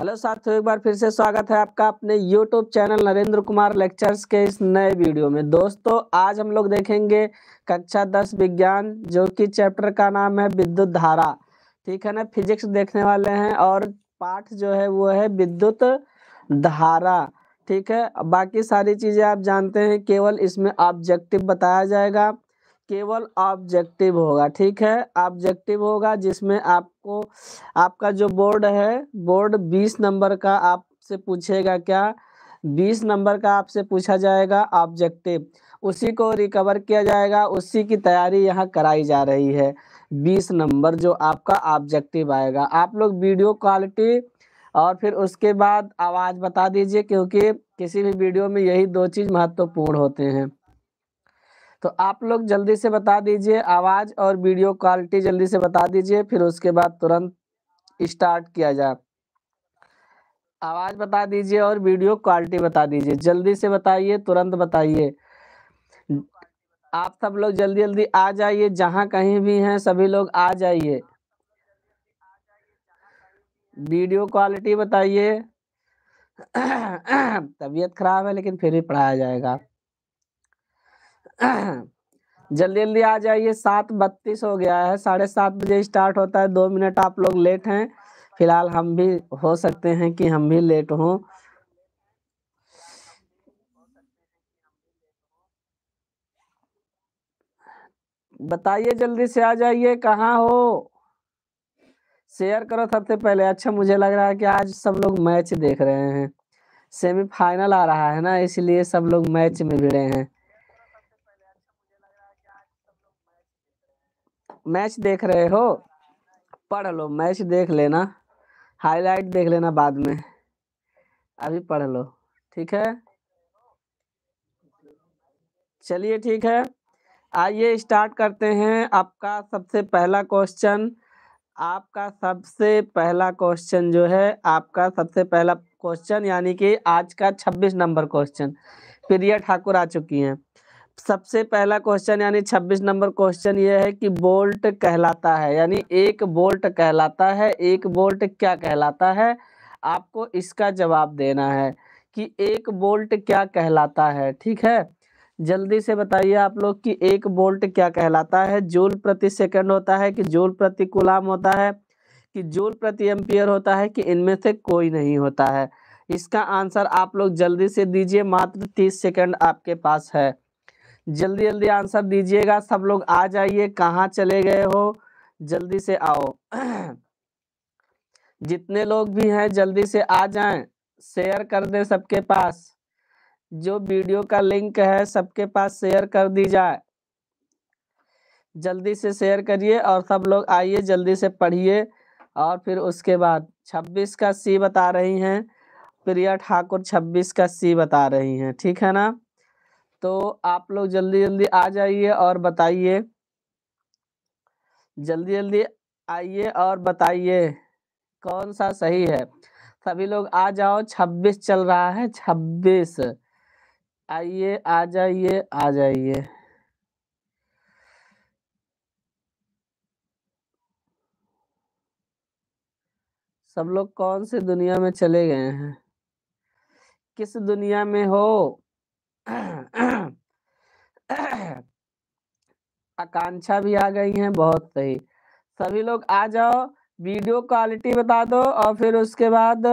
hello साथियों एक बार फिर से स्वागत है आपका अपने YouTube channel Narendra Kumar lectures के इस नए वीडियो में दोस्तों आज हम लोग देखेंगे कक्षा दस विज्ञान जो कि चैप्टर का नाम है विद्युत धारा ठीक है ना फिजिक्स देखने वाले हैं और पाठ जो है वो है विद्युत धारा ठीक है बाकी सारी चीज़ें आप जानते हैं केवल इसमें ऑब्जेक्टिव बताया जाएगा केवल ऑब्जेक्टिव होगा ठीक है ऑब्जेक्टिव होगा जिसमें आपको आपका जो बोर्ड है बोर्ड 20 नंबर का आपसे पूछेगा क्या 20 नंबर का आपसे पूछा जाएगा ऑब्जेक्टिव उसी को रिकवर किया जाएगा उसी की तैयारी यहाँ कराई जा रही है 20 नंबर जो आपका ऑब्जेक्टिव आएगा आप लोग वीडियो क्वालिटी और फिर उसके बाद आवाज़ बता दीजिए क्योंकि किसी भी वीडियो में यही दो चीज़ महत्वपूर्ण होते हैं तो आप लोग जल्दी से बता दीजिए आवाज और वीडियो क्वालिटी जल्दी से बता दीजिए फिर उसके बाद तुरंत स्टार्ट किया जाए आवाज बता दीजिए और वीडियो क्वालिटी बता दीजिए जल्दी से बताइए तुरंत बताइए आप सब लोग जल्दी जल्दी आ जाइए जहां कहीं भी हैं सभी लोग आ जाइए वीडियो क्वालिटी बताइए तबीयत खराब है लेकिन फिर भी पढ़ाया जाएगा जल्दी जल्दी आ जाइए सात बत्तीस हो गया है साढ़े सात बजे स्टार्ट होता है दो मिनट आप लोग लेट हैं फिलहाल हम भी हो सकते हैं कि हम भी लेट हों बताइए जल्दी से आ जाइए कहाँ हो शेयर करो सबसे पहले अच्छा मुझे लग रहा है कि आज सब लोग मैच देख रहे हैं सेमीफाइनल आ रहा है ना इसलिए सब लोग मैच में भिड़े हैं मैच देख रहे हो पढ़ लो मैच देख लेना हाईलाइट देख लेना बाद में अभी पढ़ लो ठीक है चलिए ठीक है आइए स्टार्ट करते हैं आपका सबसे पहला क्वेश्चन आपका सबसे पहला क्वेश्चन जो है आपका सबसे पहला क्वेश्चन यानी कि आज का 26 नंबर क्वेश्चन प्रिया ठाकुर आ चुकी हैं सबसे पहला क्वेश्चन यानी 26 नंबर क्वेश्चन ये है कि बोल्ट कहलाता है यानी एक बोल्ट कहलाता है एक बोल्ट क्या कहलाता है आपको इसका जवाब देना है कि एक बोल्ट क्या कहलाता है ठीक है जल्दी से बताइए आप लोग कि एक बोल्ट क्या कहलाता है जूल प्रति सेकंड होता है कि जूल प्रति गुलाम होता है कि जूल प्रति एम्पियर होता है कि इनमें से कोई नहीं होता है इसका आंसर आप लोग जल्दी से दीजिए मात्र तीस सेकंड आपके पास है जल्दी जल्दी आंसर दीजिएगा सब लोग आ जाइए कहाँ चले गए हो जल्दी से आओ जितने लोग भी हैं जल्दी से आ जाएं शेयर कर दें सबके पास जो वीडियो का लिंक है सबके पास शेयर कर दी जाए जल्दी से शेयर करिए और सब लोग आइए जल्दी से पढ़िए और फिर उसके बाद 26 का सी बता रही हैं प्रिया ठाकुर 26 का सी बता रही हैं ठीक है ना तो आप लोग जल्दी जल्दी आ जाइए और बताइए जल्दी जल्दी आइए और बताइए कौन सा सही है सभी लोग आ जाओ छब्बीस चल रहा है छब्बीस आइए आ जाइए आ जाइए सब लोग कौन से दुनिया में चले गए हैं किस दुनिया में हो आकांक्षा भी आ गई है बहुत सही सभी लोग आ जाओ वीडियो क्वालिटी बता दो और फिर उसके बाद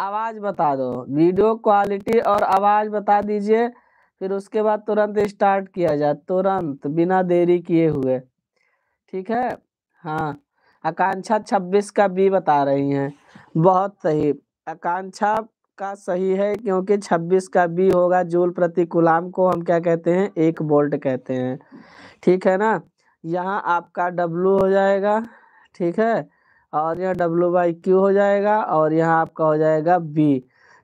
आवाज बता दो वीडियो क्वालिटी और आवाज बता दीजिए फिर उसके बाद तुरंत स्टार्ट किया जाए तुरंत बिना देरी किए हुए ठीक है हाँ आकांक्षा छब्बीस का बी बता रही हैं बहुत सही आकांक्षा का सही है क्योंकि 26 का बी होगा जूल प्रति गुलाम को हम क्या कहते हैं एक बोल्ट कहते हैं ठीक है ना यहाँ आपका डब्लू हो जाएगा ठीक है और यहाँ डब्लू बाई क्यू हो जाएगा और यहाँ आपका हो जाएगा बी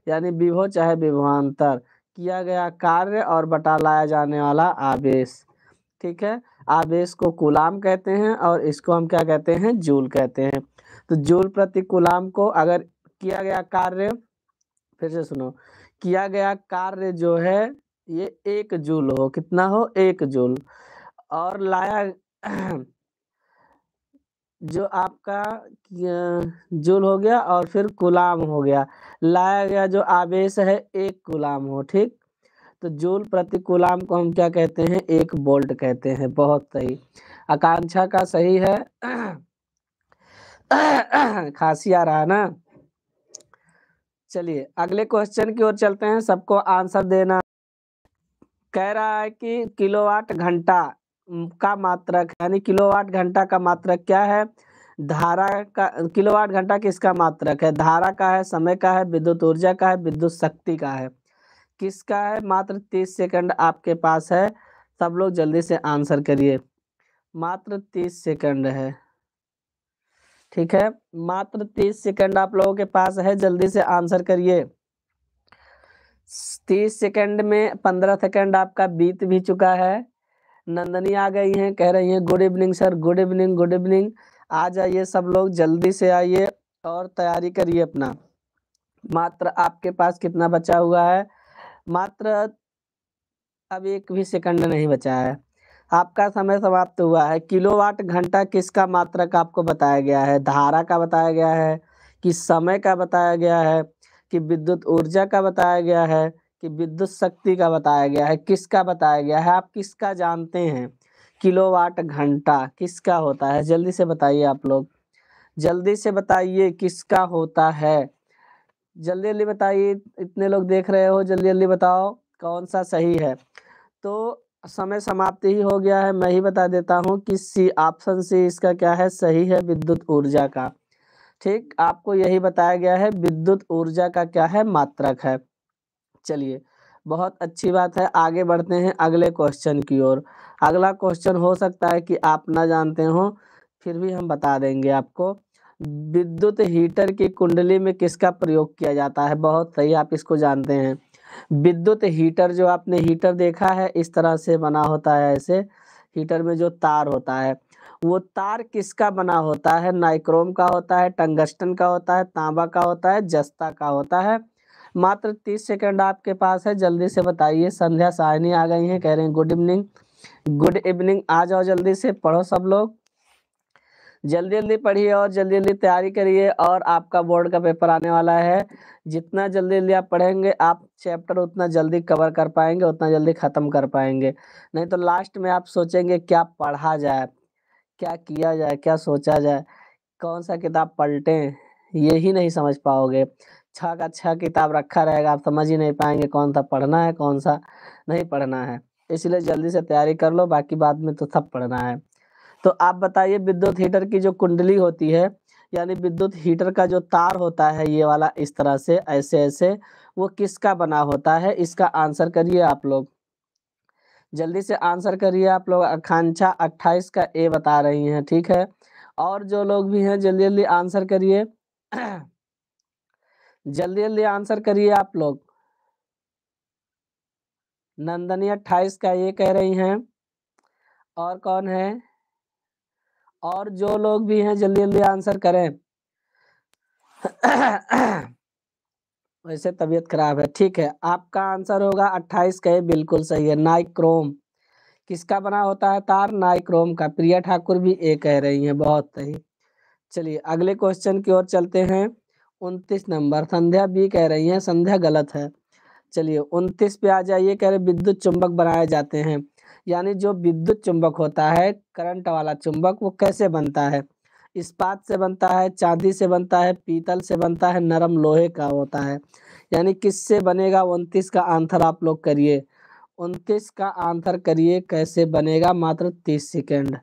यानी विभो चाहे विभवान्तर किया गया कार्य और बटा लाया जाने वाला आवेश ठीक है आवेश को गुलाम कहते हैं और इसको हम क्या कहते हैं जूल कहते हैं तो जूल प्रति गुलाम को अगर किया गया कार्य फिर से सुनो किया गया कार्य जो है ये एक जूल हो कितना हो एक जूल और लाया जो आपका जूल हो गया और फिर गुलाम हो गया लाया गया जो आवेश है एक गुलाम हो ठीक तो जूल प्रति गुलाम को हम क्या कहते हैं एक बोल्ट कहते हैं बहुत सही आकांक्षा का सही है खांसी आ रहा ना चलिए अगले क्वेश्चन की ओर चलते हैं सबको आंसर देना कह रहा है कि किलोवाट घंटा का मात्रक यानी किलोवाट घंटा का मात्रक क्या है धारा का किलोवाट घंटा किसका मात्रक है धारा का है समय का है विद्युत ऊर्जा का है विद्युत शक्ति का है किसका है मात्र तीस सेकंड आपके पास है सब लोग जल्दी से आंसर करिए मात्र तीस सेकंड है ठीक है मात्र तीस सेकंड आप लोगों के पास है जल्दी से आंसर करिए तीस सेकंड में पंद्रह सेकंड आपका बीत भी चुका है नंदनी आ गई हैं कह रही हैं good evening sir good evening good evening आ जाइए सब लोग जल्दी से आइए और तैयारी करिए अपना मात्र आपके पास कितना बचा हुआ है मात्र अब एक भी सेकंड नहीं बचा है आपका समय समाप्त हुआ है किलोवाट घंटा किसका मात्रक आपको बताया गया है धारा का बताया गया है कि समय का बताया गया है कि विद्युत ऊर्जा का बताया गया है कि विद्युत शक्ति का बताया गया है किसका बताया गया है आप किसका जानते हैं किलोवाट घंटा किसका होता है जल्दी से बताइए आप लोग जल्दी से बताइए किसका होता है जल्दी जल्दी बताइए इतने लोग देख रहे हो जल्दी जल्दी बताओ कौन सा सही है तो समय समाप्ति ही हो गया है मैं ही बता देता हूँ कि सी ऑप्शन सी इसका क्या है सही है विद्युत ऊर्जा का ठीक आपको यही बताया गया है विद्युत ऊर्जा का क्या है मात्रक है चलिए बहुत अच्छी बात है आगे बढ़ते हैं अगले क्वेश्चन की ओर अगला क्वेश्चन हो सकता है कि आप ना जानते हो फिर भी हम बता देंगे आपको विद्युत हीटर की कुंडली में किसका प्रयोग किया जाता है बहुत सही आप इसको जानते हैं विद्युत हीटर जो आपने हीटर देखा है इस तरह से बना होता है ऐसे हीटर में जो तार होता है वो तार किसका बना होता है नाइक्रोम का होता है टंगस्टन का होता है तांबा का होता है जस्ता का होता है मात्र तीस सेकंड आपके पास है जल्दी से बताइए संध्या साहनी आ गई हैं कह रहे हैं गुड इवनिंग गुड इवनिंग आ जाओ जल्दी से पढ़ो सब लोग जल्दी जल्दी पढ़िए और जल्दी जल्दी तैयारी करिए और आपका बोर्ड का पेपर आने वाला है जितना जल्दी जल्दी आप पढ़ेंगे आप चैप्टर उतना जल्दी कवर कर पाएंगे उतना जल्दी ख़त्म कर पाएंगे नहीं तो लास्ट में आप सोचेंगे क्या पढ़ा जाए क्या किया जाए क्या सोचा जाए कौन सा किताब पलटें ये ही नहीं समझ पाओगे छः का छः किताब रखा रहेगा आप समझ ही नहीं पाएंगे कौन सा पढ़ना है कौन सा नहीं पढ़ना है इसलिए जल्दी से तैयारी कर लो बाकी बाद में तो सब पढ़ना है तो आप बताइए विद्युत हीटर की जो कुंडली होती है यानी विद्युत हीटर का जो तार होता है ये वाला इस तरह से ऐसे ऐसे वो किसका बना होता है इसका आंसर करिए आप लोग जल्दी से आंसर करिए आप लोग आकांक्षा अट्ठाईस का ए बता रही हैं ठीक है और जो लोग भी हैं जल्दी जल्दी आंसर करिए जल्दी जल्दी आंसर करिए आप लोग नंदनी अट्ठाईस का ये कह रही हैं और कौन है और जो लोग भी हैं जल्दी जल्दी आंसर करें वैसे तबीयत खराब है ठीक है आपका आंसर होगा अट्ठाईस का बिल्कुल सही है नाइक्रोम किसका बना होता है तार नाइक्रोम का प्रिया ठाकुर भी ये कह रही हैं बहुत सही चलिए अगले क्वेश्चन की ओर चलते हैं उनतीस नंबर संध्या भी कह रही हैं संध्या गलत है चलिए उनतीस पे आ जाइए कह रहे विद्युत चुंबक बनाए जाते हैं यानी जो विद्युत चुंबक होता है करंट वाला चुंबक वो कैसे बनता है इस्पात से बनता है चांदी से बनता है पीतल से बनता है नरम लोहे का होता है यानी किससे बनेगा उनतीस का आंसर आप लोग करिए उनतीस का आंसर करिए कैसे बनेगा मात्र तीस सेकेंड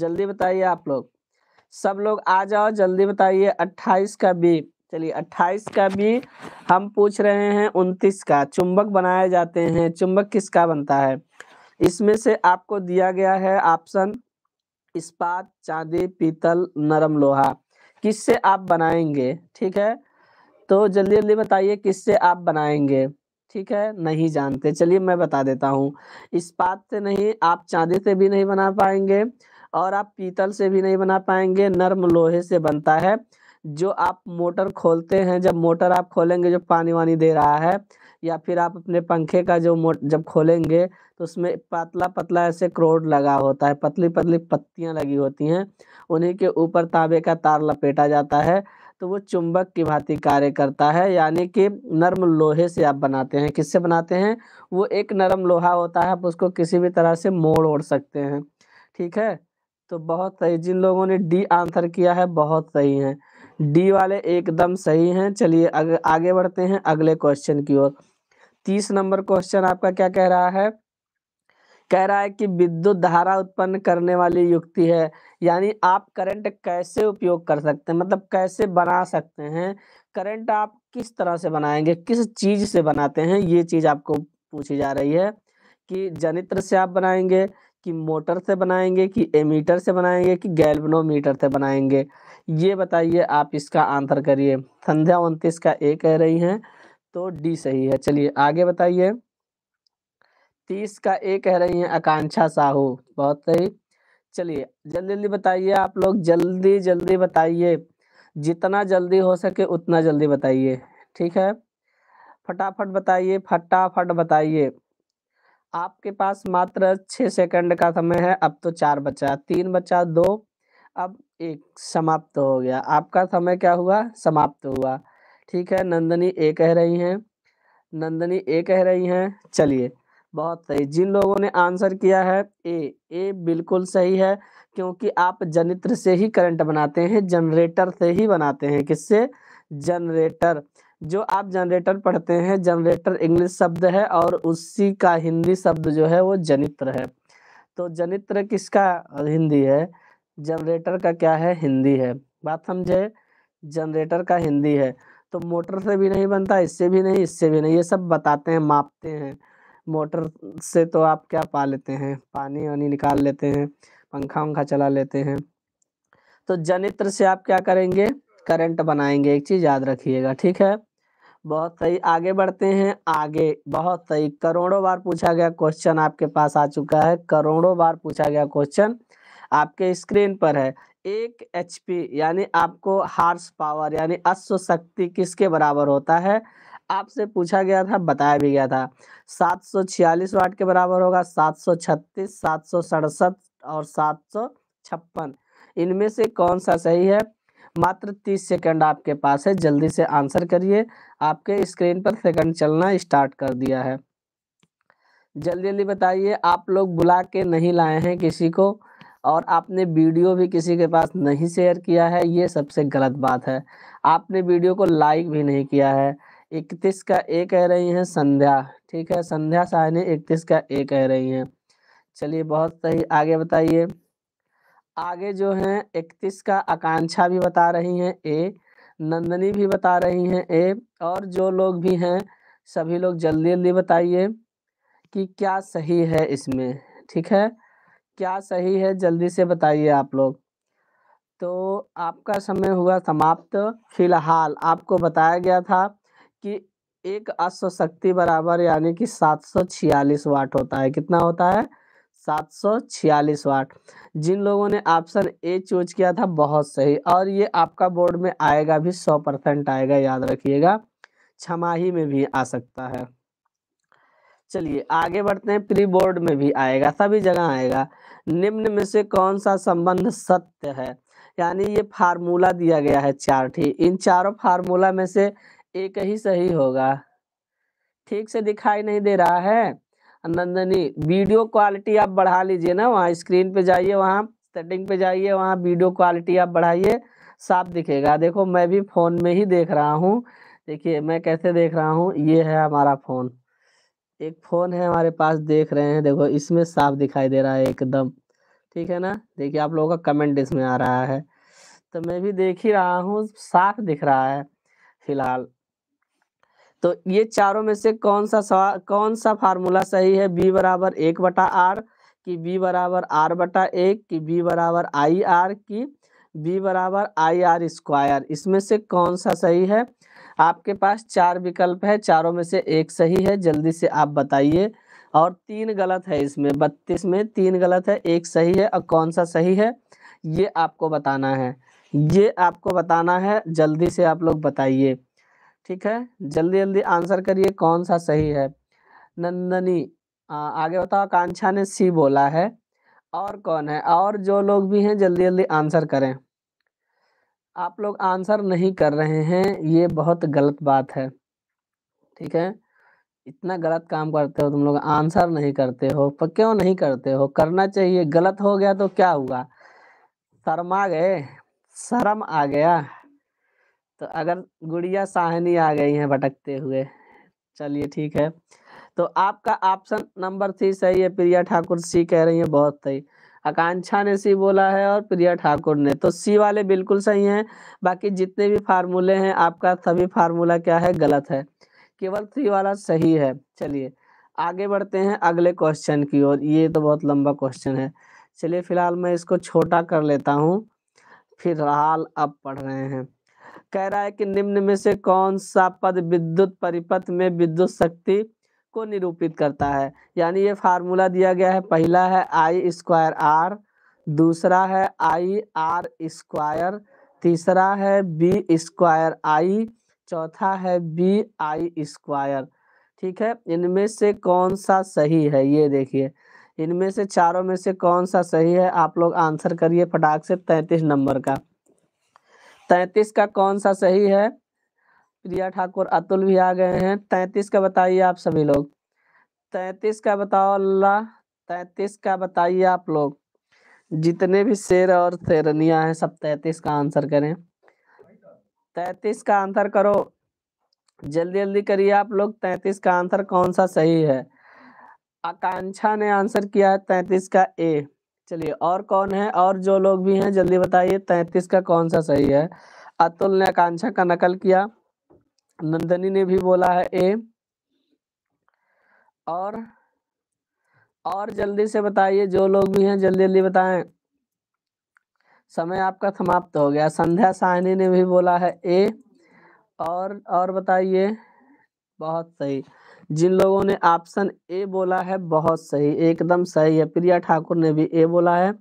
जल्दी बताइए आप लोग सब लोग आ जाओ जल्दी बताइए अट्ठाईस का बी चलिए अट्ठाईस का बी हम पूछ रहे हैं उनतीस का चुंबक बनाए जाते हैं चुंबक किसका बनता है इसमें से आपको दिया गया है ऑप्शन इस्पात चांदी पीतल नरम लोहा किससे आप बनाएंगे ठीक है तो जल्दी जल्दी बताइए किससे आप बनाएंगे ठीक है नहीं जानते चलिए मैं बता देता हूँ इस्पात से नहीं आप चांदी से भी नहीं बना पाएंगे और आप पीतल से भी नहीं बना पाएंगे नर्म लोहे से बनता है जो आप मोटर खोलते हैं जब मोटर आप खोलेंगे जो पानी वानी दे रहा है या फिर आप अपने पंखे का जो मोट जब खोलेंगे तो उसमें पतला पतला ऐसे क्रोड लगा होता है पतली पतली पत्तियां लगी होती हैं उन्हीं के ऊपर तांबे का तार लपेटा जाता है तो वो चुंबक की भांति कार्य करता है यानी कि नर्म लोहे से आप बनाते हैं किससे बनाते हैं वो एक नरम लोहा होता है आप उसको किसी भी तरह से मोड़ ओढ़ सकते हैं ठीक है तो बहुत सही जिन लोगों ने डी आंसर किया है बहुत सही है डी वाले एकदम सही हैं चलिए आगे बढ़ते हैं अगले क्वेश्चन की ओर तीस नंबर क्वेश्चन आपका क्या कह रहा है कह रहा है कि विद्युत धारा उत्पन्न करने वाली युक्ति है यानी आप करंट कैसे उपयोग कर सकते हैं मतलब कैसे बना सकते हैं करंट आप किस तरह से बनाएंगे किस चीज से बनाते हैं ये चीज आपको पूछी जा रही है कि जनित्र से आप बनाएंगे कि मोटर से बनाएंगे कि एमीटर से बनाएंगे कि गैल्वनोमीटर से बनाएंगे ये बताइए आप इसका आंसर करिए संध्या उनतीस का ए कह रही हैं तो डी सही है चलिए आगे बताइए तीस का ए कह रही हैं आकांक्षा साहू बहुत सही चलिए जल्दी जल्दी बताइए आप लोग जल्दी जल्दी बताइए जितना जल्दी हो सके उतना जल्दी बताइए ठीक है फटाफट बताइए फटाफट बताइए आपके पास मात्र छः सेकंड का समय है अब तो चार बचा तीन बचा दो अब एक समाप्त हो गया आपका समय क्या हुआ समाप्त हुआ ठीक है नंदनी ए कह रही हैं नंदनी ए कह रही हैं चलिए बहुत सही जिन लोगों ने आंसर किया है ए ए बिल्कुल सही है क्योंकि आप जनित्र से ही करंट बनाते हैं जनरेटर से ही बनाते हैं किससे जनरेटर जो आप जनरेटर पढ़ते हैं जनरेटर इंग्लिश शब्द है और उसी का हिंदी शब्द जो है वो जनित्र है तो जनित्र किसका हिंदी है जनरेटर का क्या है हिंदी है बात समझे जनरेटर का हिंदी है तो मोटर से भी नहीं बनता इससे भी नहीं इससे भी नहीं ये सब बताते हैं मापते हैं मोटर से तो आप क्या पा लेते हैं पानी वानी निकाल लेते हैं पंखा वंखा चला लेते हैं तो जनित्र से आप क्या करेंगे करंट बनाएंगे एक चीज़ याद रखिएगा ठीक है बहुत सही आगे बढ़ते हैं आगे बहुत सही करोड़ों बार पूछा गया क्वेश्चन आपके पास आ चुका है करोड़ों बार पूछा गया क्वेश्चन आपके स्क्रीन पर है एक एच यानी आपको हार्स पावर यानी अश्व शक्ति किसके बराबर होता है आपसे पूछा गया था बताया भी गया था 746 वाट के बराबर होगा 736, 767 और सात इनमें से कौन सा सही है मात्र तीस सेकंड आपके पास है जल्दी से आंसर करिए आपके स्क्रीन पर सेकंड चलना स्टार्ट कर दिया है जल्दी जल्दी बताइए आप लोग बुला के नहीं लाए हैं किसी को और आपने वीडियो भी किसी के पास नहीं शेयर किया है ये सबसे गलत बात है आपने वीडियो को लाइक भी नहीं किया है इकतीस का ए कह रही हैं संध्या ठीक है संध्या साहनी इकतीस का ए कह रही हैं चलिए बहुत सही आगे बताइए आगे जो है इकतीस का आकांक्षा भी बता रही हैं ए नंदनी भी बता रही हैं ए और जो लोग भी हैं सभी लोग जल्दी जल्दी बताइए कि क्या सही है इसमें ठीक है क्या सही है जल्दी से बताइए आप लोग तो आपका समय हुआ समाप्त फिलहाल आपको बताया गया था कि एक अश्वशक्ति बराबर यानी कि सात सौ छियालीस वाट होता है कितना होता है सात सौ छियालीस वाट जिन लोगों ने ऑप्शन ए चूज किया था बहुत सही और ये आपका बोर्ड में आएगा भी सौ परसेंट आएगा याद रखिएगा छमाही में भी आ सकता है चलिए आगे बढ़ते हैं प्री बोर्ड में भी आएगा सभी जगह आएगा निम्न में से कौन सा संबंध सत्य है यानी ये फार्मूला दिया गया है चार ठीक इन चारों फार्मूला में से एक ही सही होगा ठीक से दिखाई नहीं दे रहा है नंदनी वीडियो क्वालिटी आप बढ़ा लीजिए ना वहाँ स्क्रीन पे जाइए वहाँ सेटिंग पे जाइए वहाँ वीडियो क्वालिटी आप बढ़ाइए साफ दिखेगा देखो मैं भी फ़ोन में ही देख रहा हूँ देखिए मैं कैसे देख रहा हूँ ये है हमारा फ़ोन एक फ़ोन है हमारे पास देख रहे हैं देखो इसमें साफ दिखाई दे रहा है एकदम ठीक है ना देखिए आप लोगों का कमेंट इसमें आ रहा है तो मैं भी देख ही रहा हूँ साफ दिख रहा है फिलहाल तो ये चारों में से कौन सा कौन सा फार्मूला सही है बी बराबर एक बटा आर कि बी बराबर आर बटा एक की बी बराबर आई आर की बी बराबर आई आर स्क्वायर इसमें से कौन सा सही है आपके पास चार विकल्प है चारों में से एक सही है जल्दी से आप बताइए और तीन गलत है इसमें बत्तीस में तीन गलत है एक सही है और कौन सा सही है ये आपको बताना है ये आपको बताना है जल्दी से आप लोग बताइए ठीक है जल्दी जल्दी आंसर करिए कौन सा सही है नंदनी आगे बताओ कांक्षा ने सी बोला है और कौन है और जो लोग भी हैं जल्दी जल्दी आंसर करें आप लोग आंसर नहीं कर रहे हैं ये बहुत गलत बात है ठीक है इतना गलत काम करते हो तुम लोग आंसर नहीं करते हो पर क्यों नहीं करते हो करना चाहिए गलत हो गया तो क्या हुआ शर्मा गए शर्म आ गया तो अगर गुड़िया साहनी आ गई है भटकते हुए चलिए ठीक है तो आपका ऑप्शन नंबर थ्री सही है प्रिया ठाकुर सी कह रही है बहुत सही आकांक्षा ने सी बोला है और प्रिया ठाकुर ने तो सी वाले बिल्कुल सही हैं बाकी जितने भी फार्मूले हैं आपका सभी फार्मूला क्या है गलत है केवल थ्री वाला सही है चलिए आगे बढ़ते हैं अगले क्वेश्चन की ओर ये तो बहुत लंबा क्वेश्चन है चलिए फिलहाल मैं इसको छोटा कर लेता हूँ फिलहाल अब पढ़ रहे हैं कह रहा है कि निम्न में से कौन सा पद विद्युत परिपथ में विद्युत शक्ति को निरूपित करता है यानी ये फार्मूला दिया गया है पहला है आई स्क्वायर आर दूसरा है आई आर स्क्वायर तीसरा है बी स्क्वायर आई चौथा है बी आई स्क्वायर ठीक है इनमें से कौन सा सही है ये देखिए इनमें से चारों में से कौन सा सही है आप लोग आंसर करिए फटाक से तैंतीस नंबर का तैतीस का कौन सा सही है प्रिया ठाकुर अतुल भी आ गए हैं तैतीस का बताइए आप सभी लोग तैतीस का बताओ अल्लाह तैतीस का बताइए आप लोग जितने भी शेर और शेरनिया हैं सब तैतीस का आंसर करें तैतीस का आंसर करो जल्दी जल्दी करिए आप लोग तैतीस का आंसर कौन सा सही है आकांक्षा ने आंसर किया है तैतीस का ए चलिए और कौन है और जो लोग भी हैं जल्दी बताइए तैतीस का कौन सा सही है अतुल ने आकांक्षा का नकल किया नंदनी ने भी बोला है ए और और जल्दी से बताइए जो लोग भी हैं जल्दी जल्दी बताएं समय आपका समाप्त हो गया संध्या साहनी ने भी बोला है ए और और बताइए बहुत सही जिन लोगों ने ऑप्शन ए बोला है बहुत सही एकदम सही है प्रिया ठाकुर ने भी ए बोला है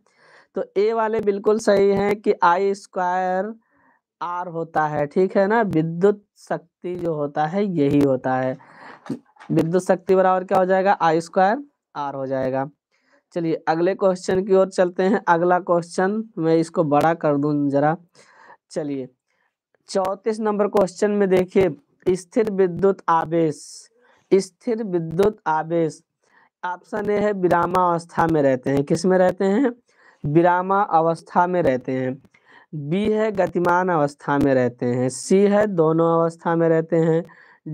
तो ए वाले बिल्कुल सही है कि आई स्क्वायर आर होता है ठीक है ना विद्युत शक्ति जो होता है यही होता है विद्युत शक्ति बराबर क्या हो जाएगा आई स्क्वायर आर हो जाएगा चलिए अगले क्वेश्चन की ओर चलते हैं अगला क्वेश्चन मैं इसको बड़ा कर दूं जरा चलिए चौतीस नंबर क्वेश्चन में देखिए स्थिर विद्युत आवेश स्थिर विद्युत आवेश ऑप्शन ए है विरामा अवस्था में रहते हैं किस में रहते हैं विरामा अवस्था में रहते हैं बी है गतिमान अवस्था में रहते हैं सी है दोनों अवस्था में रहते हैं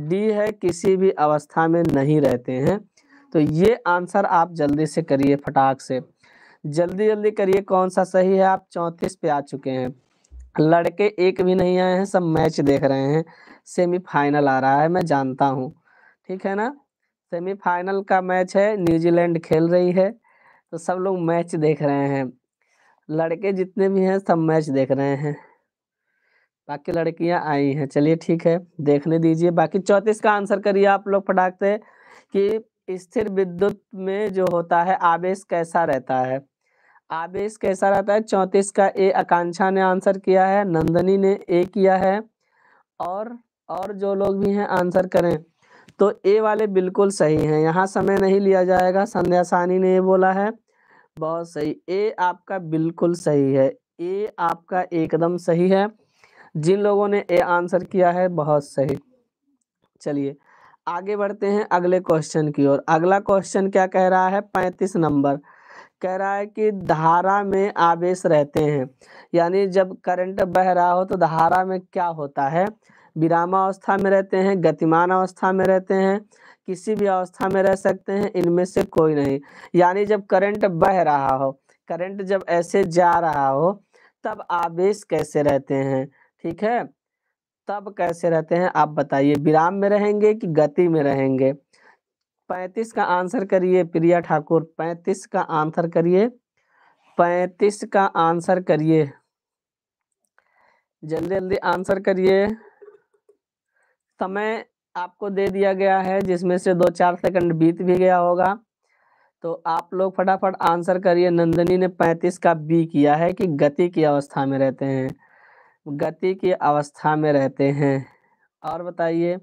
डी है किसी भी अवस्था में नहीं रहते हैं तो ये आंसर आप जल्दी से करिए फटाक से जल्दी जल्दी करिए कौन सा सही है आप चौंतीस पे आ चुके हैं लड़के एक भी नहीं आए हैं सब मैच देख रहे हैं सेमीफाइनल आ रहा है मैं जानता हूँ ठीक है ना सेमीफाइनल का मैच है न्यूजीलैंड खेल रही है तो सब लोग मैच देख रहे हैं लड़के जितने भी हैं सब मैच देख रहे हैं बाकी लड़कियां आई हैं चलिए ठीक है देखने दीजिए बाकी चौंतीस का आंसर करिए आप लोग फटाक कि स्थिर विद्युत में जो होता है आवेश कैसा रहता है आवेश कैसा रहता है चौंतीस का ए आकांक्षा ने आंसर किया है नंदनी ने ए किया है और और जो लोग भी हैं आंसर करें तो ए वाले बिल्कुल सही हैं यहाँ समय नहीं लिया जाएगा संध्या सानी ने ये बोला है बहुत सही ए आपका बिल्कुल सही है ए आपका एकदम सही है जिन लोगों ने ए आंसर किया है बहुत सही चलिए आगे बढ़ते हैं अगले क्वेश्चन की ओर अगला क्वेश्चन क्या कह रहा है पैंतीस नंबर कह रहा है कि धारा में आवेश रहते हैं यानी जब करंट बह रहा हो तो धारा में क्या होता है विरामावस्था में रहते हैं गतिमान अवस्था में रहते हैं किसी भी अवस्था में रह सकते हैं इनमें से कोई नहीं यानी जब करंट बह रहा हो करंट जब ऐसे जा रहा हो तब आवेश कैसे रहते हैं ठीक है तब कैसे रहते हैं आप बताइए विराम में रहेंगे कि गति में रहेंगे पैंतीस का आंसर करिए प्रिया ठाकुर पैंतीस का आंसर करिए पैंतीस का आंसर करिए जल्दी जल्दी आंसर करिए समय आपको दे दिया गया है जिसमें से दो चार सेकंड बीत भी गया होगा तो आप लोग फटाफट आंसर करिए नंदनी ने पैंतीस का बी किया है कि गति की अवस्था में रहते हैं गति की अवस्था में रहते हैं और बताइए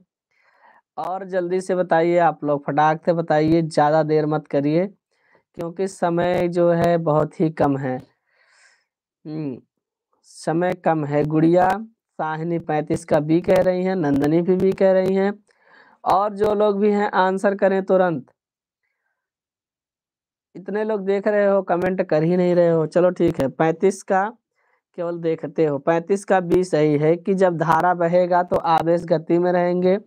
और जल्दी से बताइए आप लोग फटाक से बताइए ज़्यादा देर मत करिए क्योंकि समय जो है बहुत ही कम है हम्म, समय कम है गुड़िया साहिनी पैंतीस का बी कह रही हैं नंदनी भी बी कह रही हैं और जो लोग भी हैं आंसर करें तुरंत इतने लोग देख रहे हो कमेंट कर ही नहीं रहे हो चलो ठीक है पैंतीस का केवल देखते हो पैंतीस का बी सही है कि जब धारा बहेगा तो आवेश गति में रहेंगे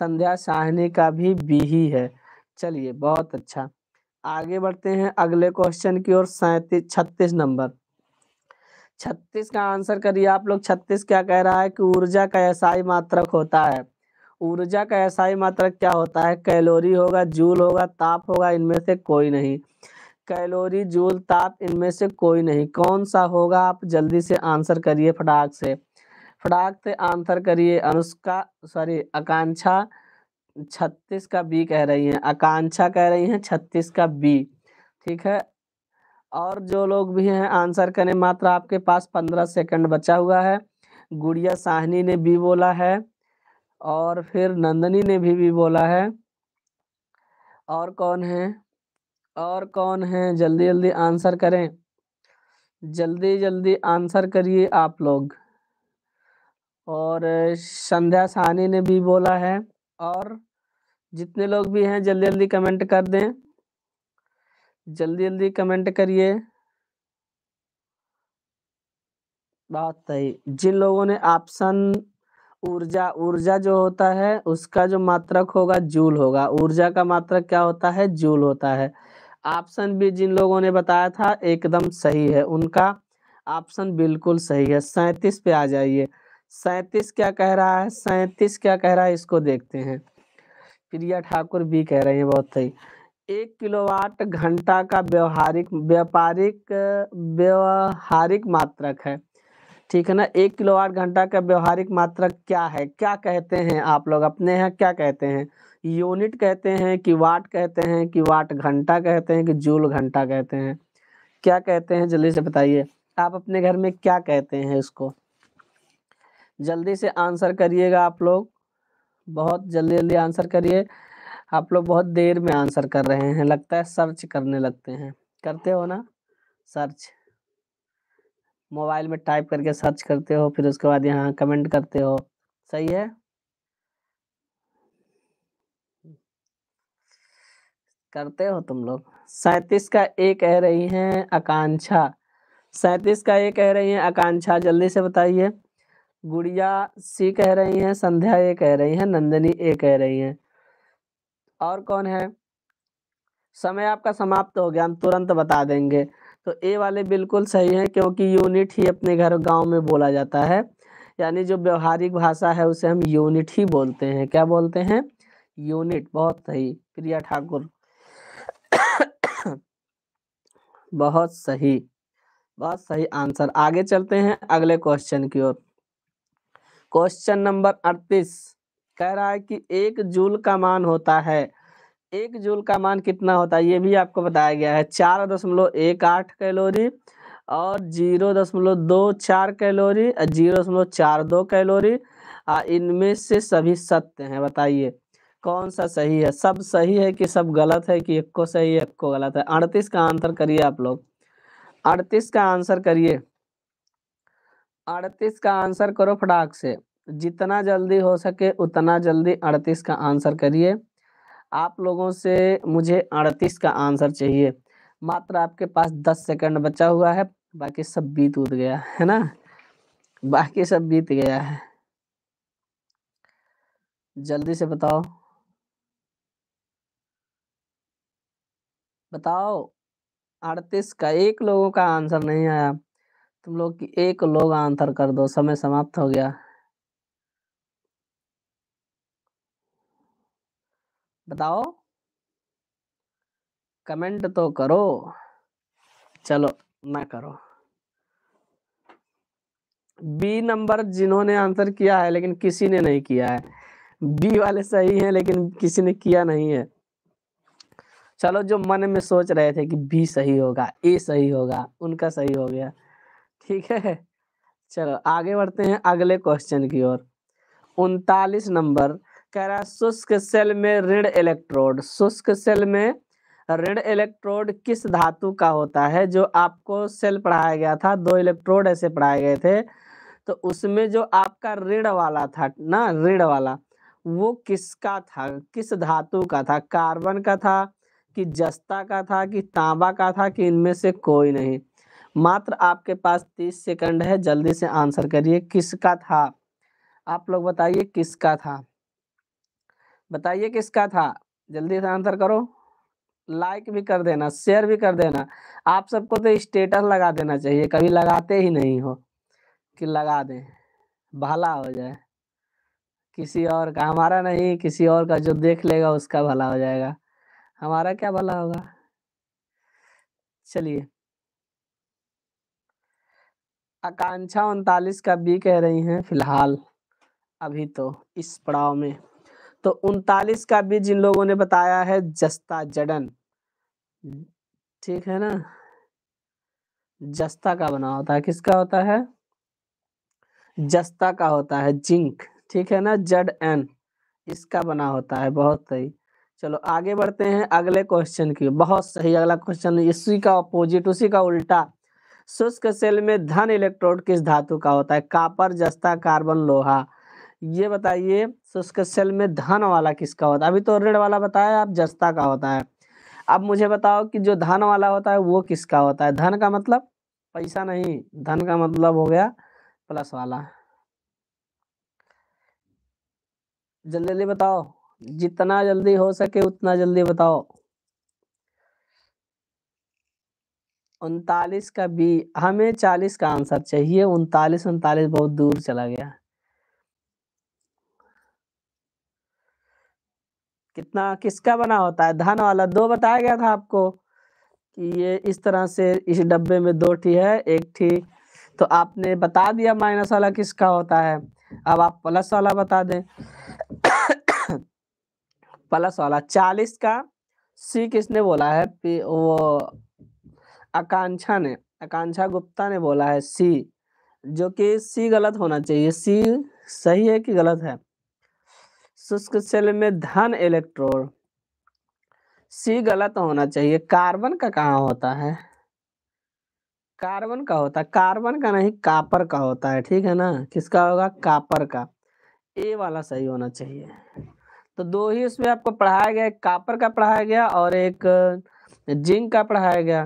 संध्या साहनी का भी बी ही है चलिए बहुत अच्छा आगे बढ़ते हैं अगले क्वेश्चन की ओर सैंतीस छत्तीस नंबर छत्तीस का आंसर करिए आप लोग छत्तीस क्या कह रहा है कि ऊर्जा का ऐसाई मात्रक होता है ऊर्जा का एसआई मात्रक क्या होता है कैलोरी होगा जूल होगा ताप होगा इनमें से कोई नहीं कैलोरी जूल ताप इनमें से कोई नहीं कौन सा होगा आप जल्दी से आंसर करिए फटाक से फटाक से आंसर करिए अनुष्का सॉरी आकांक्षा छत्तीस का बी कह रही हैं आकांक्षा कह रही हैं छत्तीस का बी ठीक है और जो लोग भी हैं आंसर करें मात्र आपके पास पंद्रह सेकंड बचा हुआ है गुड़िया साहनी ने भी बोला है और फिर नंदनी ने भी भी बोला है और कौन है और कौन है जल्दी जल्दी आंसर करें जल्दी जल्दी आंसर करिए आप लोग और संध्या साहनी ने भी बोला है और जितने लोग भी हैं जल्दी जल्दी कमेंट कर दें जल्दी जल्दी कमेंट करिए बात सही जिन लोगों ने ऑप्शन ऊर्जा ऊर्जा जो होता है उसका जो मात्रक होगा जूल होगा ऊर्जा का मात्रक क्या होता है जूल होता है ऑप्शन भी जिन लोगों ने बताया था एकदम सही है उनका ऑप्शन बिल्कुल सही है सैतीस पे आ जाइए सैतीस क्या कह रहा है सैतीस क्या कह रहा है इसको देखते हैं प्रिया ठाकुर भी कह रहे हैं बहुत सही एक किलोवाट घंटा का व्यवहारिक व्यापारिक व्यवहारिक मात्रक है ठीक है ना एक किलोवाट घंटा का व्यवहारिक मात्रक क्या है क्या कहते हैं आप लोग अपने यहाँ क्या कहते हैं यूनिट कहते हैं कि वाट कहते हैं कि वाट घंटा कहते हैं कि जूल घंटा कहते हैं क्या कहते हैं जल्दी से बताइए आप अपने घर में क्या कहते हैं इसको जल्दी से आंसर करिएगा आप लोग बहुत जल्दी जल्दी आंसर करिए आप लोग बहुत देर में आंसर कर रहे हैं लगता है सर्च करने लगते हैं करते हो ना सर्च मोबाइल में टाइप करके सर्च करते हो फिर उसके बाद यहाँ कमेंट करते हो सही है करते हो तुम लोग सैतीस का ए कह रही हैं आकांक्षा सैतीस का ए कह रही हैं आकांक्षा जल्दी से बताइए गुड़िया सी कह रही हैं संध्या ए कह रही हैं नंदनी ए कह रही हैं और कौन है समय आपका समाप्त हो गया हम तुरंत बता देंगे तो ए वाले बिल्कुल सही है क्योंकि यूनिट ही अपने घर गांव में बोला जाता है यानी जो व्यवहारिक भाषा है उसे हम यूनिट ही बोलते हैं क्या बोलते हैं यूनिट बहुत सही प्रिया ठाकुर बहुत सही बहुत सही आंसर आगे चलते हैं अगले क्वेश्चन की ओर क्वेश्चन नंबर अड़तीस कह रहा है कि एक जूल का मान होता है एक जूल का मान कितना होता है ये भी आपको बताया गया है चार दशमलव एक आठ कैलोरी और जीरो दशमलव दो चार कैलोरी जीरो दशमलव चार दो कैलोरी इनमें से सभी सत्य हैं बताइए कौन सा सही है सब सही है कि सब गलत है कि एक को सही है एक को गलत है अड़तीस का आंसर करिए आप लोग अड़तीस का आंसर करिए अड़तीस का आंसर करो फटाक से जितना जल्दी हो सके उतना जल्दी अड़तीस का आंसर करिए आप लोगों से मुझे अड़तीस का आंसर चाहिए मात्र आपके पास दस सेकंड बचा हुआ है बाकी सब बीत उत गया है ना बाकी सब बीत गया है जल्दी से बताओ बताओ अड़तीस का एक लोगों का आंसर नहीं आया तुम लोग की एक लोग आंसर कर दो समय समाप्त हो गया बताओ कमेंट तो करो चलो ना करो बी नंबर जिन्होंने आंसर किया है लेकिन किसी ने नहीं किया है बी वाले सही हैं लेकिन किसी ने किया नहीं है चलो जो मन में सोच रहे थे कि बी सही होगा ए सही होगा उनका सही हो गया ठीक है चलो आगे बढ़ते हैं अगले क्वेश्चन की ओर उनतालीस नंबर कह रहा शुष्क सेल में ऋण इलेक्ट्रोड शुष्क सेल में ऋण इलेक्ट्रोड किस धातु का होता है जो आपको सेल पढ़ाया गया था दो इलेक्ट्रोड ऐसे पढ़ाए गए थे तो उसमें जो आपका ऋण वाला था ना ऋण वाला वो किसका था किस धातु का था कार्बन का था कि जस्ता का था कि तांबा का था कि इनमें से कोई नहीं मात्र आपके पास तीस सेकंड है जल्दी से आंसर करिए किसका था आप लोग बताइए किसका था बताइए किसका था जल्दी से आंसर करो लाइक भी कर देना शेयर भी कर देना आप सबको तो स्टेटस लगा देना चाहिए कभी लगाते ही नहीं हो कि लगा दें भला हो जाए किसी और का हमारा नहीं किसी और का जो देख लेगा उसका भला हो जाएगा हमारा क्या भला होगा चलिए आकांक्षा उनतालीस का बी कह रही हैं फिलहाल अभी तो इस पड़ाव में तो उनतालीस का भी जिन लोगों ने बताया है जस्ता जडन ठीक है ना जस्ता का बना होता है किसका होता है जस्ता का होता है जिंक ठीक है ना जड एन इसका बना होता है बहुत सही चलो आगे बढ़ते हैं अगले क्वेश्चन की बहुत सही अगला क्वेश्चन इसी का अपोजिट उसी का उल्टा शुष्क सेल में धन इलेक्ट्रोड किस धातु का होता है कापर जस्ता कार्बन लोहा ये बताइए शुष्क सेल में धन वाला किसका होता है अभी तो ऋण वाला बताया आप जस्ता का होता है अब मुझे बताओ कि जो धन वाला होता है वो किसका होता है धन का मतलब पैसा नहीं धन का मतलब हो गया प्लस वाला जल्दी जल्दी बताओ जितना जल्दी हो सके उतना जल्दी बताओ उनतालीस का बी हमें चालीस का आंसर चाहिए उनतालीस उनतालीस बहुत दूर चला गया कितना किसका बना होता है धन वाला दो बताया गया था आपको कि ये इस तरह से इस डब्बे में दो ठी है एक ठी तो आपने बता दिया माइनस वाला किसका होता है अब आप प्लस वाला बता दें प्लस वाला चालीस का सी किसने बोला है पी, वो आकांक्षा ने आकांक्षा गुप्ता ने बोला है सी जो कि सी गलत होना चाहिए सी सही है कि गलत है शुष्क सेल में धन इलेक्ट्रोड सी गलत होना चाहिए कार्बन का कहाँ होता है कार्बन का होता है कार्बन का नहीं कापर का होता है ठीक है ना किसका होगा कापर का ए वाला सही होना चाहिए तो दो ही उसमें आपको पढ़ाया गया कापर का पढ़ाया गया और एक जिंक का पढ़ाया गया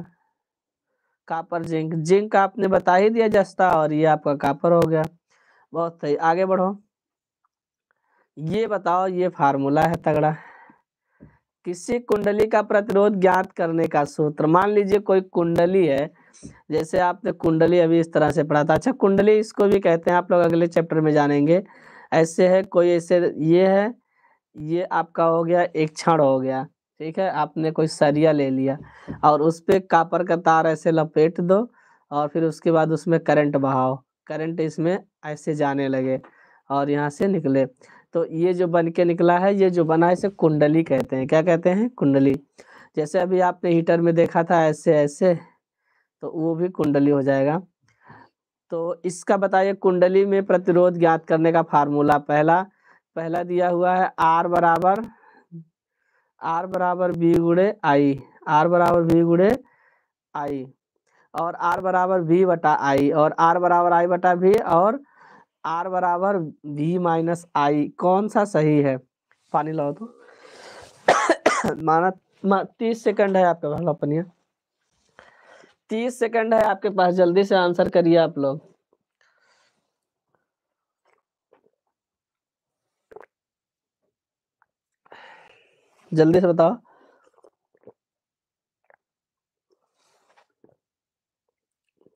कापर जिंक जिंक का आपने बता ही दिया जस्ता और ये आपका कापर हो गया बहुत सही आगे बढ़ो ये बताओ ये फार्मूला है तगड़ा किसी कुंडली का प्रतिरोध ज्ञात करने का सूत्र मान लीजिए कोई कुंडली है जैसे आपने कुंडली अभी इस तरह से पढ़ा था अच्छा कुंडली इसको भी कहते हैं आप लोग अगले चैप्टर में जानेंगे ऐसे है कोई ऐसे ये है ये आपका हो गया एक क्षण हो गया ठीक है आपने कोई सरिया ले लिया और उस पर कापर का तार ऐसे लपेट दो और फिर उसके बाद उसमें करंट बहाओ करंट इसमें ऐसे जाने लगे और यहाँ से निकले तो ये जो बन के निकला है ये जो बना इसे कुंडली कहते हैं क्या कहते हैं कुंडली जैसे अभी आपने हीटर में देखा था ऐसे ऐसे तो वो भी कुंडली हो जाएगा तो इसका बताइए कुंडली में प्रतिरोध ज्ञात करने का फार्मूला पहला पहला दिया हुआ है आर बराबर आर बराबर बी गुड़े आई आर बराबर बी गुड़े आई और आर बराबर बी बटा आई और आर बराबर आई बटा भी और आर बराबर वी माइनस आई कौन सा सही है पानी लाओ तो माना तीस सेकंड है आपके पास अपनिया तीस सेकंड है आपके पास जल्दी से आंसर करिए आप लोग जल्दी से बताओ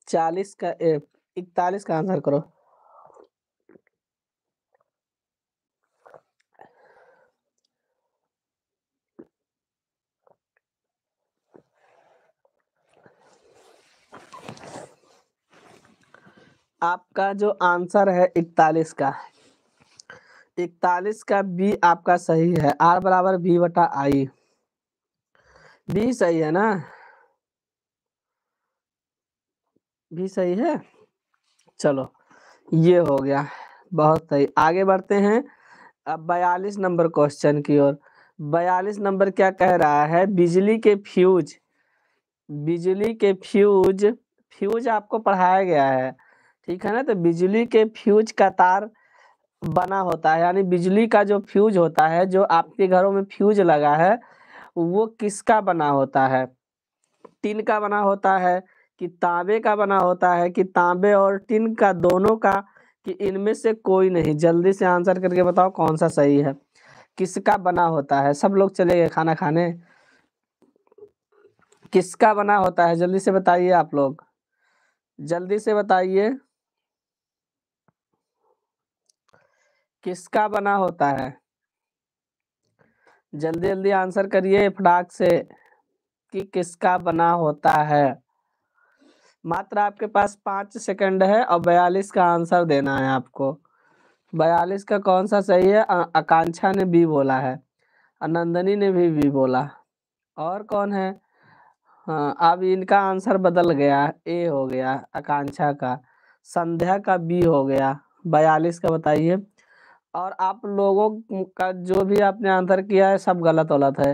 चालीस का इकतालीस का आंसर करो आपका जो आंसर है इकतालीस का इकतालीस का बी आपका सही है आर बराबर बी बटा आई बी सही है ना बी सही है चलो ये हो गया बहुत सही आगे बढ़ते हैं अब बयालीस नंबर क्वेश्चन की ओर बयालीस नंबर क्या कह रहा है बिजली के फ्यूज बिजली के फ्यूज फ्यूज आपको पढ़ाया गया है ठीक है ना तो बिजली के फ्यूज का तार बना होता है यानी बिजली का जो फ्यूज होता है जो आपके घरों में फ्यूज लगा है वो किसका बना होता है टिन का बना होता है कि तांबे का बना होता है कि तांबे और टिन का दोनों का कि इनमें से कोई नहीं जल्दी से आंसर करके बताओ कौन सा सही है किसका बना होता है सब लोग चले गए खाना खाने किसका बना होता है जल्दी से बताइए आप लोग जल्दी से बताइए किसका बना होता है जल्दी जल्दी आंसर करिए फटाक से कि किसका बना होता है मात्र आपके पास पांच सेकंड है और बयालीस का आंसर देना है आपको बयालीस का कौन सा सही है आकांक्षा ने बी बोला है नंदनी ने भी बी बोला और कौन है हाँ अब इनका आंसर बदल गया ए हो गया आकांक्षा का संध्या का बी हो गया बयालीस का बताइए और आप लोगों का जो भी आपने आंसर किया है सब गलत गलत है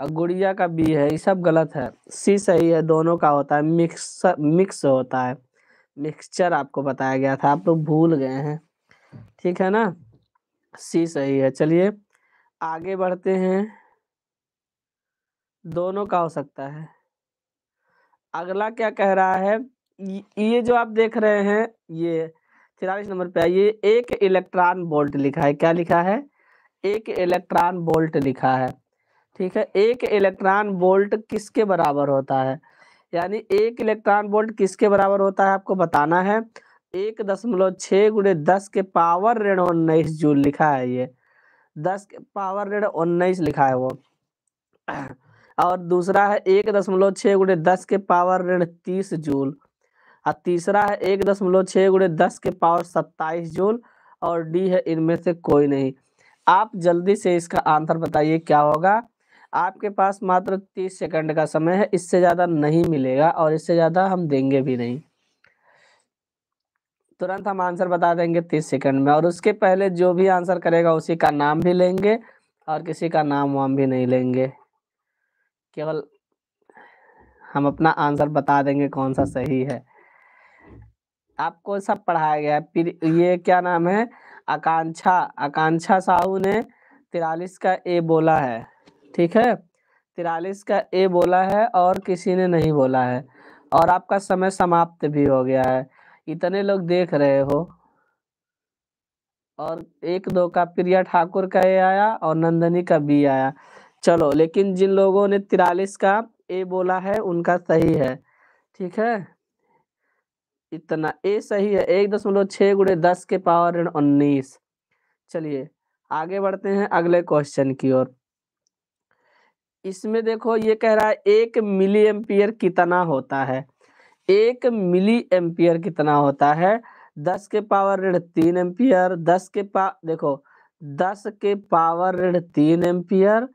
और गुड़िया का बी है ये सब गलत है सी सही है दोनों का होता है मिक्स मिक्स होता है मिक्सचर आपको बताया गया था आप लोग भूल गए हैं ठीक है ना सी सही है चलिए आगे बढ़ते हैं दोनों का हो सकता है अगला क्या कह रहा है ये जो आप देख रहे हैं ये तिरालीस नंबर पे आइए एक इलेक्ट्रॉन बोल्ट लिखा है क्या लिखा है एक इलेक्ट्रॉन बोल्ट लिखा है ठीक है एक इलेक्ट्रॉन बोल्ट किसके बराबर होता है यानी एक इलेक्ट्रॉन बोल्ट किसके बराबर होता है आपको बताना है एक दशमलव छः गुणे दस के पावर ऋण उन्नीस जूल लिखा है ये दस के पावर ऋण उन्नीस लिखा है वो और दूसरा है एक दशमलव छः गुणे दस के पावर ऋण तीस जूल और तीसरा है एक दशमलव छः गुड़े दस के पावर सत्ताईस जूल और डी है इनमें से कोई नहीं आप जल्दी से इसका आंसर बताइए क्या होगा आपके पास मात्र तीस सेकंड का समय है इससे ज़्यादा नहीं मिलेगा और इससे ज़्यादा हम देंगे भी नहीं तुरंत हम आंसर बता देंगे तीस सेकंड में और उसके पहले जो भी आंसर करेगा उसी का नाम भी लेंगे और किसी का नाम वाम भी नहीं लेंगे केवल हम अपना आंसर बता देंगे कौन सा सही है आपको सब पढ़ाया गया फिर ये क्या नाम है आकांक्षा आकांक्षा साहू ने तिरालीस का ए बोला है ठीक है तिरालीस का ए बोला है और किसी ने नहीं बोला है और आपका समय समाप्त भी हो गया है इतने लोग देख रहे हो और एक दो का प्रिया ठाकुर का ए आया और नंदनी का बी आया चलो लेकिन जिन लोगों ने तिरालीस का ए बोला है उनका सही है ठीक है इतना ए सही है एक दशमलव छः गुड़े दस के पावर ऋण उन्नीस चलिए आगे बढ़ते हैं अगले क्वेश्चन की ओर इसमें देखो ये कह रहा है एक मिली एम्पियर कितना होता है एक मिली एम्पियर कितना होता है दस के पावर ऋण तीन एम्पियर दस के पा देखो दस के पावर ऋण तीन एम्पियर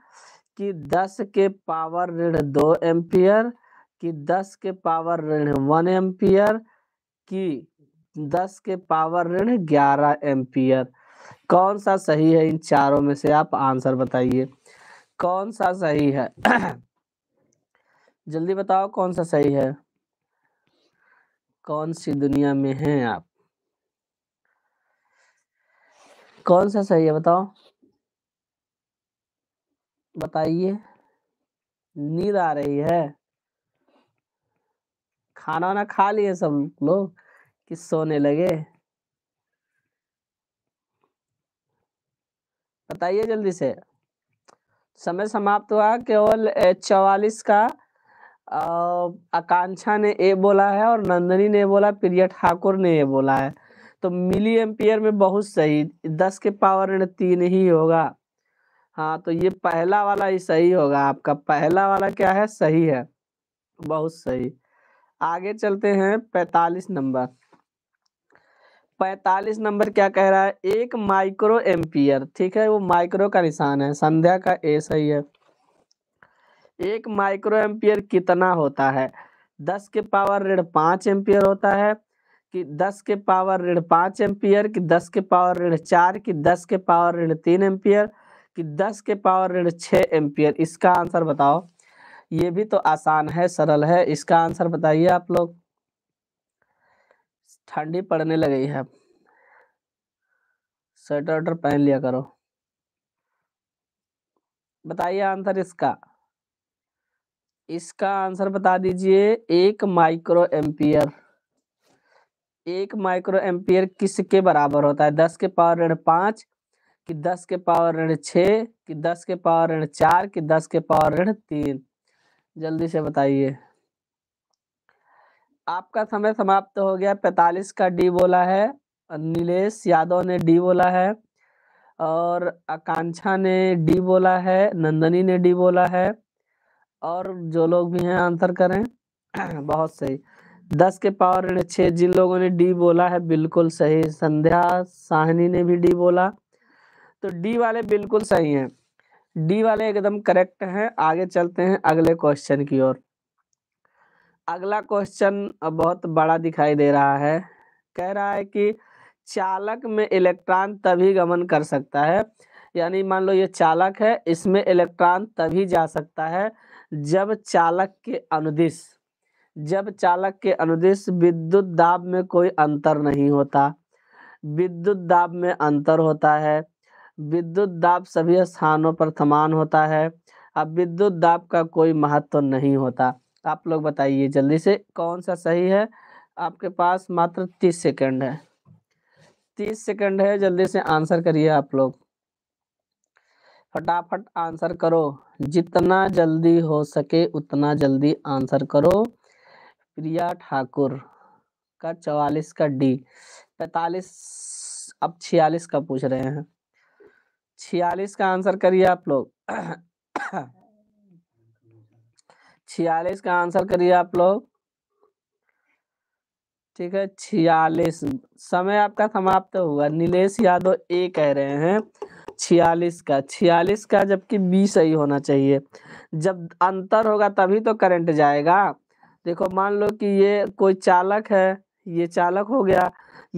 कि दस के पावर ऋण दो एम्पियर कि दस के पावर ऋण वन एम्पियर की दस के पावर ऋण ग्यारह एम्पियर कौन सा सही है इन चारों में से आप आंसर बताइए कौन सा सही है जल्दी बताओ कौन सा सही है कौन सी दुनिया में हैं आप कौन सा सही है बताओ बताइए नींद आ रही है खाना वाना खा लिए सब लोग कि सोने लगे बताइए जल्दी से समय समाप्त हुआ केवल चौवालीस का आकांक्षा ने ए बोला है और नंदनी ने बोला प्रिया ठाकुर ने ये बोला है तो मिली एम्पियर में बहुत सही दस के पावर में तीन ही होगा हाँ तो ये पहला वाला ही सही होगा आपका पहला वाला क्या है सही है बहुत सही आगे चलते हैं पैतालीस नंबर पैतालीस नंबर क्या कह रहा है एक माइक्रो एम्पियर ठीक है वो माइक्रो का निशान है संध्या का ए सही है एक माइक्रो एम्पियर कितना होता है दस के पावर ऋण पांच एम्पियर होता है कि दस के पावर ऋण पांच एम्पियर कि दस के पावर ऋण चार कि दस के पावर ऋण तीन एम्पियर कि दस के पावर ऋण छ एम्पियर इसका आंसर बताओ ये भी तो आसान है सरल है इसका आंसर बताइए आप लोग ठंडी पड़ने लगी है स्वेटर वेटर पहन लिया करो बताइए आंसर इसका इसका आंसर बता दीजिए एक माइक्रो एम्पियर एक माइक्रो एम्पियर किसके बराबर होता है दस के पावर ऋण पांच कि दस के पावर ऋण छः कि दस के पावर ऋण चार कि दस के पावर ऋण तीन जल्दी से बताइए आपका समय समाप्त हो गया पैतालीस का डी बोला है नीलेश यादव ने डी बोला है और आकांक्षा ने डी बोला है नंदनी ने डी बोला है और जो लोग भी हैं आंसर करें बहुत सही दस के पावर ऋण छः जिन लोगों ने डी बोला है बिल्कुल सही संध्या साहनी ने भी डी बोला तो डी वाले बिल्कुल सही हैं डी वाले एकदम करेक्ट हैं आगे चलते हैं अगले क्वेश्चन की ओर अगला क्वेश्चन बहुत बड़ा दिखाई दे रहा है कह रहा है कि चालक में इलेक्ट्रॉन तभी गमन कर सकता है यानी मान लो ये चालक है इसमें इलेक्ट्रॉन तभी जा सकता है जब चालक के अनुदिश जब चालक के अनुदिश विद्युत दाब में कोई अंतर नहीं होता विद्युत दाब में अंतर होता है विद्युत दाब सभी स्थानों पर समान होता है अब विद्युत दाब का कोई महत्व तो नहीं होता आप लोग बताइए जल्दी से कौन सा सही है आपके पास मात्र तीस सेकंड है तीस सेकंड है जल्दी से आंसर करिए आप लोग फटाफट आंसर करो जितना जल्दी हो सके उतना जल्दी आंसर करो प्रिया ठाकुर का चवालीस का डी पैतालीस अब छियालीस का पूछ रहे हैं छियालीस का आंसर करिए आप लोग छियालीस का आंसर करिए आप लोग ठीक है छियालीस समय आपका समाप्त तो हुआ नीलेश यादव ए कह रहे हैं छियालीस का छियालीस का जबकि बी सही होना चाहिए जब अंतर होगा तभी तो करंट जाएगा देखो मान लो कि ये कोई चालक है ये चालक हो गया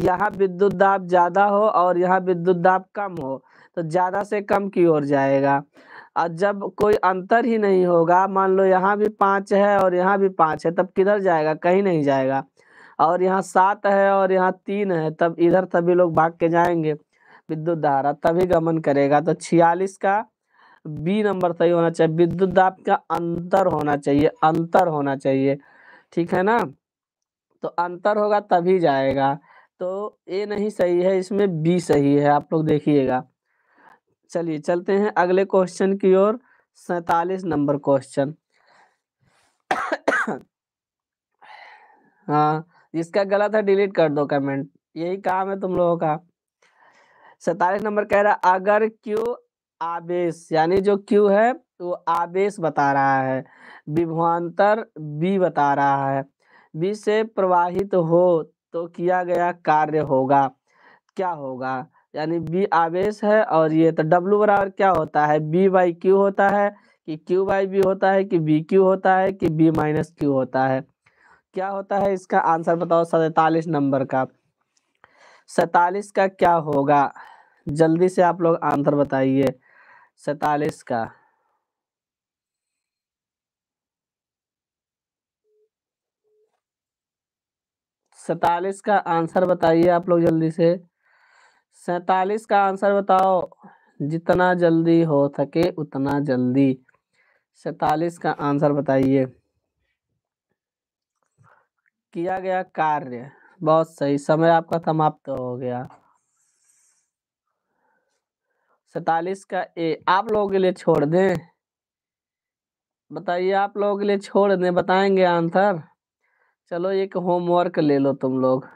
यहाँ विद्युत दाब ज्यादा हो और यहाँ विद्युत दाब कम हो तो ज्यादा से कम की ओर जाएगा और जब कोई अंतर ही नहीं होगा मान लो यहाँ भी पाँच है और यहाँ भी पाँच है तब किधर जाएगा कहीं नहीं जाएगा और यहाँ सात है और यहाँ तीन है तब इधर सभी लोग भाग के जाएंगे विद्युत धारा तभी गमन करेगा तो छियालीस का बी नंबर सही होना चाहिए विद्युत दाब का अंतर होना चाहिए अंतर होना चाहिए ठीक है ना तो अंतर होगा तभी जाएगा तो ए नहीं सही है इसमें बी सही है आप लोग देखिएगा चलिए चलते हैं अगले क्वेश्चन की ओर सैतालीस नंबर क्वेश्चन हाँ जिसका गलत है डिलीट कर दो कमेंट यही काम है तुम लोगों का सैतालीस नंबर कह रहा अगर क्यू आवेश यानी जो क्यू है वो आवेश बता रहा है विभवान्तर बी बता रहा है बी से प्रवाहित हो तो किया गया कार्य होगा क्या होगा यानी बी आवेश है और ये तो डब्ल्यू बराबर क्या होता है बी बाई क्यू होता है कि क्यू बाई बी होता है कि बी क्यू होता है कि बी माइनस क्यू होता है क्या होता है इसका आंसर बताओ सैतालीस नंबर का सैतालीस का क्या होगा जल्दी से आप लोग आंसर बताइए सैतालीस का सैतालीस का आंसर बताइए आप लोग जल्दी से सैतालीस का आंसर बताओ जितना जल्दी हो सके उतना जल्दी सैतालीस का आंसर बताइए किया गया कार्य बहुत सही समय आपका समाप्त हो गया सैतालीस का ए आप लोगों के लिए छोड़ दें बताइए आप लोगों के लिए छोड़ दें बताएंगे आंसर चलो एक होमवर्क ले लो तुम लोग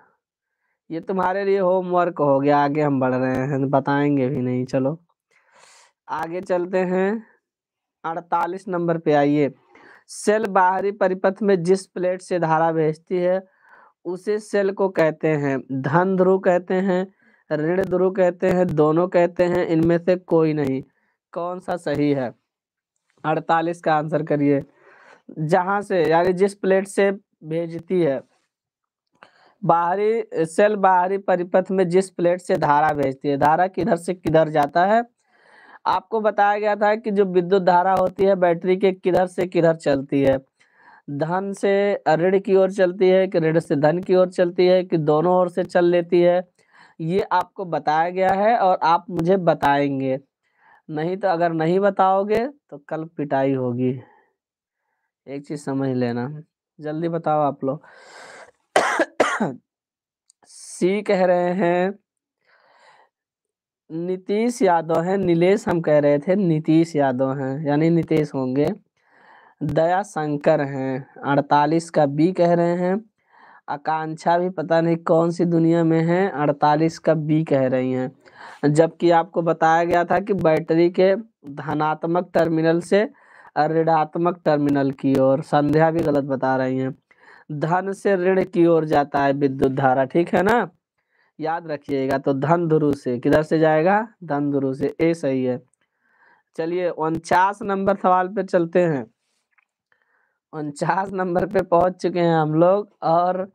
ये तुम्हारे लिए होमवर्क हो गया आगे हम बढ़ रहे हैं बताएंगे भी नहीं चलो आगे चलते हैं अड़तालीस नंबर पे आइए सेल बाहरी परिपथ में जिस प्लेट से धारा भेजती है उसे सेल को कहते हैं धन ध्रुव कहते हैं ऋण ध्रुव कहते हैं दोनों कहते हैं इनमें से कोई नहीं कौन सा सही है अड़तालीस का आंसर करिए जहाँ से यानी जिस प्लेट से भेजती है बाहरी सेल बाहरी परिपथ में जिस प्लेट से धारा भेजती है धारा किधर से किधर जाता है आपको बताया गया था कि जो विद्युत धारा होती है बैटरी के किधर से किधर चलती है धन से ऋण की ओर चलती है कि ऋण से धन की ओर चलती है कि दोनों ओर से चल लेती है ये आपको बताया गया है और आप मुझे बताएंगे नहीं तो अगर नहीं बताओगे तो कल पिटाई होगी एक चीज समझ लेना जल्दी बताओ आप लोग सी कह रहे हैं नीतीश यादव हैं नीलेश हम कह रहे थे नीतीश यादव हैं यानी नीतीश होंगे दया शंकर हैं अड़तालीस का बी कह रहे हैं आकांक्षा भी पता नहीं कौन सी दुनिया में है अड़तालीस का बी कह रही हैं जबकि आपको बताया गया था कि बैटरी के धनात्मक टर्मिनल से ऋणात्मक टर्मिनल की ओर संध्या भी गलत बता रही हैं धन से ऋण की ओर जाता है विद्युत धारा ठीक है ना याद रखिएगा तो धन ध्रुव से किधर से जाएगा धन ध्रुव से ए सही है चलिए उनचास नंबर सवाल पे चलते हैं उनचास नंबर पे पहुंच चुके हैं हम लोग और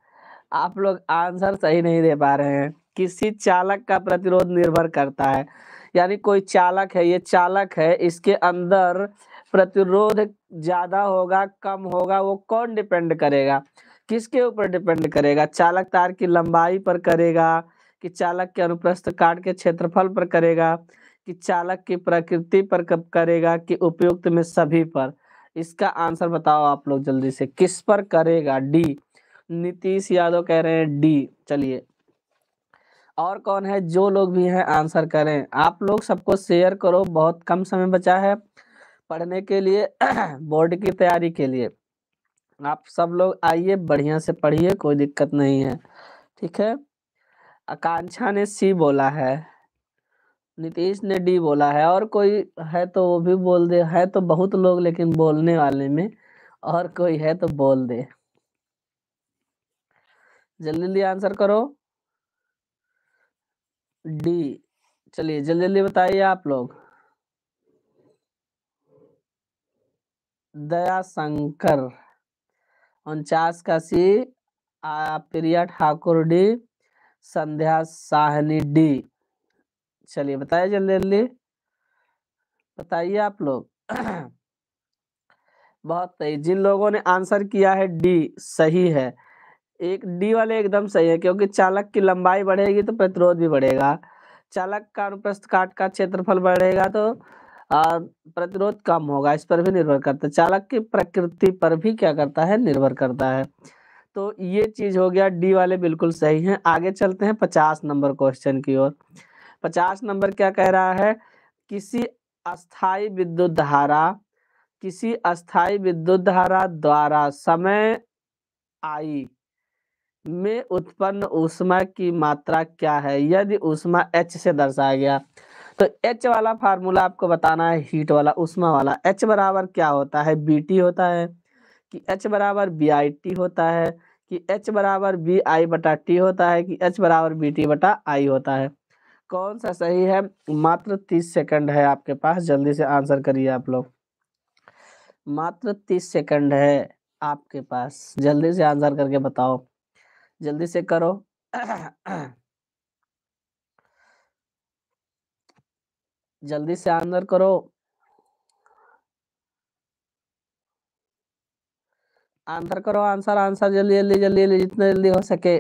आप लोग आंसर सही नहीं दे पा रहे हैं किसी चालक का प्रतिरोध निर्भर करता है यानी कोई चालक है ये चालक है इसके अंदर प्रतिरोध ज्यादा होगा कम होगा वो कौन डिपेंड करेगा किसके ऊपर डिपेंड करेगा चालक तार की लंबाई पर करेगा कि चालक के अनुप्रस्थ काट के क्षेत्रफल पर करेगा कि चालक की प्रकृति पर कब करेगा कि उपयुक्त में सभी पर इसका आंसर बताओ आप लोग जल्दी से किस पर करेगा डी नीतीश यादव कह रहे हैं डी चलिए और कौन है जो लोग भी हैं आंसर करें आप लोग सबको शेयर करो बहुत कम समय बचा है पढ़ने के लिए बोर्ड की तैयारी के लिए आप सब लोग आइए बढ़िया से पढ़िए कोई दिक्कत नहीं है ठीक है आकांक्षा ने सी बोला है नीतीश ने डी बोला है और कोई है तो वो भी बोल दे है तो बहुत लोग लेकिन बोलने वाले में और कोई है तो बोल दे जल्दी जल्दी आंसर करो डी चलिए जल्दी जल्दी बताइए आप लोग दया शंकर उनचास C Priya Thakur D Sandhya Sahni D चलिए बताइए जल्दी जल्दी बताइए आप लोग बहुत सही जिन लोगों ने आंसर किया है डी सही है एक डी वाले एकदम सही है क्योंकि चालक की लंबाई बढ़ेगी तो प्रतिरोध भी बढ़ेगा चालक का अनुप्रस्थ काट का क्षेत्रफल बढ़ेगा तो प्रतिरोध कम होगा इस पर भी निर्भर करता है चालक की प्रकृति पर भी क्या करता है निर्भर करता है तो ये चीज हो गया डी वाले बिल्कुल सही हैं आगे चलते हैं पचास नंबर क्वेश्चन की ओर पचास नंबर क्या कह रहा है किसी अस्थाई विद्युत धारा किसी अस्थाई विद्युत धारा द्वारा समय आई में उत्पन्न ऊष्मा की मात्रा क्या है यदि ऊष्मा एच से दर्शाया गया तो एच वाला फार्मूला आपको बताना है हीट वाला उष्मा वाला एच बराबर क्या होता है बी टी होता है कि एच बराबर बी आई टी होता है कि एच बराबर बी आई बटा टी होता है कि एच बराबर बी टी बटा आई होता है कौन सा सही है मात्र तीस सेकंड है आपके पास जल्दी से आंसर करिए आप लोग मात्र तीस सेकंड है आपके पास जल्दी से आंसर करके बताओ जल्दी से करो जल्दी से आंसर करो आंसर करो आंसर आंसर जल्दी जल्दी जल्दी जल्दी जितना जल्दी हो सके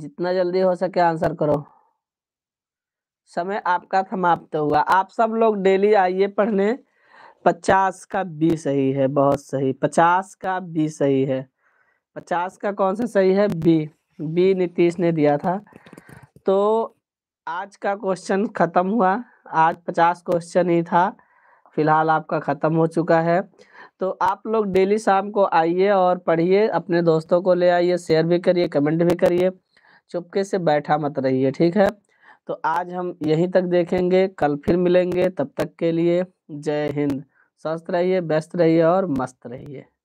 जितना जल्दी हो सके आंसर करो समय आपका समाप्त हुआ आप सब लोग डेली आइए पढ़ने पचास का बी सही है बहुत सही पचास का बी सही है पचास का कौन सा सही है बी बी नीतीश ने दिया था तो आज का क्वेश्चन खत्म हुआ आज पचास क्वेश्चन ही था फिलहाल आपका खत्म हो चुका है तो आप लोग डेली शाम को आइए और पढ़िए अपने दोस्तों को ले आइए शेयर भी करिए कमेंट भी करिए चुपके से बैठा मत रहिए ठीक है तो आज हम यहीं तक देखेंगे कल फिर मिलेंगे तब तक के लिए जय हिंद स्वस्थ रहिए व्यस्त रहिए और मस्त रहिए